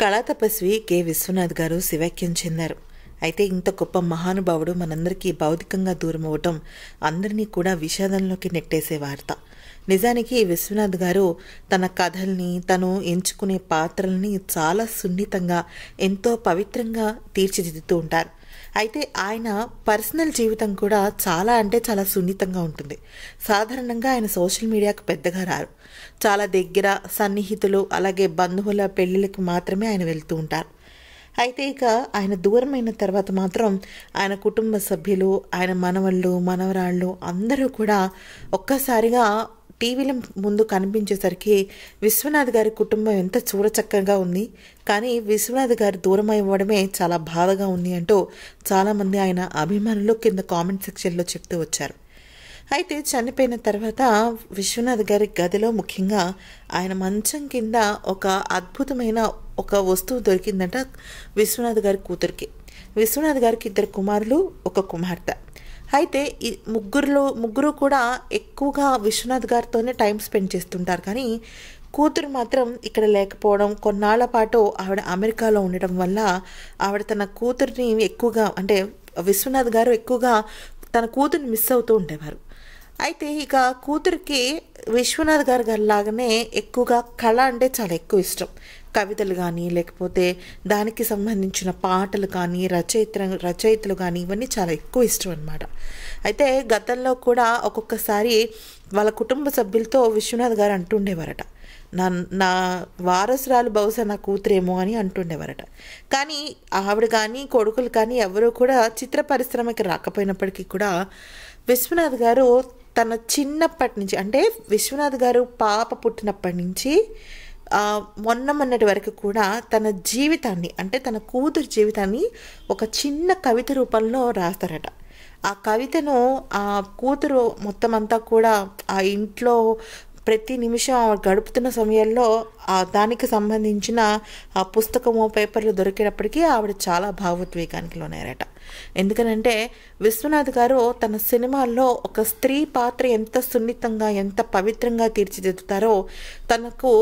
కళాతపస్వి K Vishwanath గారు శివాక్యం చెందారు అయితే ఇంత గొప్ప మహానుభావుడు మనందరికీ భౌతికంగా దూరం అవ్వటం అందరినీ కూడా విషాదంలోకి నెట్టేసే వార్త నిజానికి విశ్వనాథ్ గారు తన కథల్ని తను ఎంచుకునే పాత్రల్ని చాలా సున్నితంగా ఎంతో పవిత్రంగా తీర్చిదిద్దుతూ ఉంటారు అయితే ఆయన పర్సనల్ జీవితం కూడా చాలా అంటే చాలా సున్నితంగా ఉంటుంది సాధారణంగా ఆయన సోషల్ మీడియాకు పెద్దగా రారు చాలా దగ్గర సన్నిహితులు అలాగే బంధువుల పెళ్ళిళ్ళకి మాత్రమే ఆయన వెళ్తూ ఉంటారు అయితే ఇక ఆయన దూరమైన తర్వాత మాత్రం ఆయన కుటుంబ సభ్యులు ఆయన మనవళ్ళు మనవరాళ్ళు అందరూ కూడా ఒక్కసారిగా టీవీల ముందు కనిపించేసరికి విశ్వనాథ్ గారి కుటుంబం ఎంత చూడచక్కగా ఉంది కానీ విశ్వనాథ్ గారు దూరం ఇవ్వడమే చాలా బాధగా ఉంది అంటూ చాలామంది ఆయన అభిమానులు కింద కామెంట్ సెక్షన్లో చెప్తూ వచ్చారు అయితే చనిపోయిన తర్వాత విశ్వనాథ్ గారి గదిలో ముఖ్యంగా ఆయన మంచం కింద ఒక అద్భుతమైన ఒక వస్తువు దొరికిందంట విశ్వనాథ్ గారి కూతురికి విశ్వనాథ్ గారికి ఇద్దరు కుమారులు ఒక కుమార్తె అయితే ఈ ముగ్గురులో ముగ్గురు కూడా ఎక్కువగా విశ్వనాథ్ గారితోనే టైం స్పెండ్ చేస్తుంటారు కానీ కూతురు మాత్రం ఇక్కడ లేకపోవడం కొన్నాళ్ల పాటు ఆవిడ అమెరికాలో ఉండడం వల్ల ఆవిడ తన కూతురిని ఎక్కువగా అంటే విశ్వనాథ్ గారు ఎక్కువగా తన కూతుర్ని మిస్ అవుతూ ఉండేవారు అయితే ఇక కూతురికి విశ్వనాథ్ గారు గారి లాగానే ఎక్కువగా కళ అంటే చాలా ఎక్కువ ఇష్టం కవితలు కానీ లేకపోతే దానికి సంబంధించిన పాటలు కానీ రచయిత రచయితలు కానీ ఇవన్నీ చాలా ఎక్కువ ఇష్టం అనమాట అయితే గతంలో కూడా ఒక్కొక్కసారి వాళ్ళ కుటుంబ సభ్యులతో విశ్వనాథ్ గారు అంటుండేవారట నా నా వారసురాలు బహుశా నా కూతురేమో అని అంటుండేవారట కానీ ఆవిడ కానీ కొడుకులు కానీ ఎవరూ కూడా చిత్ర పరిశ్రమకి రాకపోయినప్పటికీ కూడా విశ్వనాథ్ గారు తన చిన్నప్పటి నుంచి అంటే విశ్వనాథ్ గారు పాప పుట్టినప్పటి నుంచి మొన్న మొన్నటి వరకు కూడా తన జీవితాన్ని అంటే తన కూతురు జీవితాన్ని ఒక చిన్న కవిత రూపంలో రాస్తారట ఆ కవితను ఆ కూతురు మొత్తం అంతా కూడా ఆ ఇంట్లో ప్రతి నిమిషం ఆమె గడుపుతున్న సమయంలో దానికి సంబంధించిన ఆ పుస్తకము పేపర్లు దొరికేటప్పటికీ ఆవిడ చాలా భావోద్వేగానికి లోనైరట ఎందుకనంటే విశ్వనాథ్ గారు తన సినిమాల్లో ఒక స్త్రీ పాత్ర ఎంత సున్నితంగా ఎంత పవిత్రంగా తీర్చిదిద్దుతారో తనకు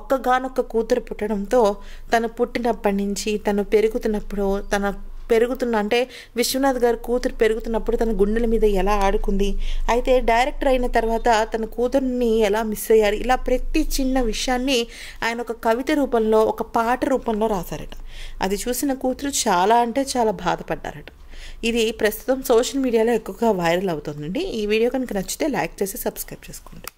ఒక్కగానొక్క కూతురు పుట్టడంతో తను పుట్టినప్పటి నుంచి తను పెరుగుతున్నప్పుడు తన పెరుగుతున్న అంటే విశ్వనాథ్ గారు కూతురు పెరుగుతున్నప్పుడు తన గుండెల మీద ఎలా ఆడుకుంది అయితే డైరెక్టర్ అయిన తర్వాత తన కూతురుని ఎలా మిస్ అయ్యారు ఇలా ప్రతి చిన్న విషయాన్ని ఆయన ఒక కవిత రూపంలో ఒక పాట రూపంలో రాశారట అది చూసిన కూతురు చాలా అంటే చాలా బాధపడ్డారట ఇది ప్రస్తుతం సోషల్ మీడియాలో ఎక్కువగా వైరల్ అవుతుందండి ఈ వీడియో కనుక నచ్చితే లైక్ చేసి సబ్స్క్రైబ్ చేసుకోండి